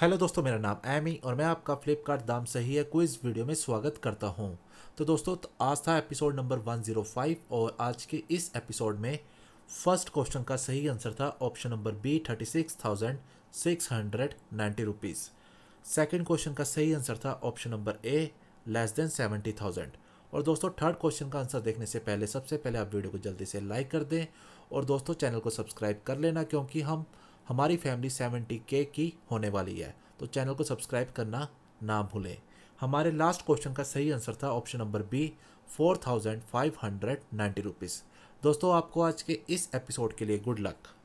hello दोस्तों मेरा नाम एमी और मैं आपका फ्लिपकार्ट दाम सही है क्विज वीडियो में स्वागत करता हूं तो दोस्तों तो आज था एपिसोड नंबर 105 और आज के इस एपिसोड में फर्स्ट क्वेश्चन का सही आंसर था option number B thirty six thousand six hundred ninety rupees second question का सही आंसर था option number A less than seventy thousand और दोस्तों थर्ड क्वेश्चन का आंसर देखने से पहले सबसे पहले आप वीडियो को जल्दी से लाइक कर दें और दोस्तों चैनल को सब्सक्राइब कर लेना क्योंकि हम हमारी फैमिली सेवेंटी के की होने वाली है तो चैनल को सब्सक्राइब करना ना भूलें हमारे लास्ट क्वेश्चन का सही आंसर था option number B four thousand five hundred ninety rupees दोस्तों आपको आज के इस एपिसोड के लिए गुड लक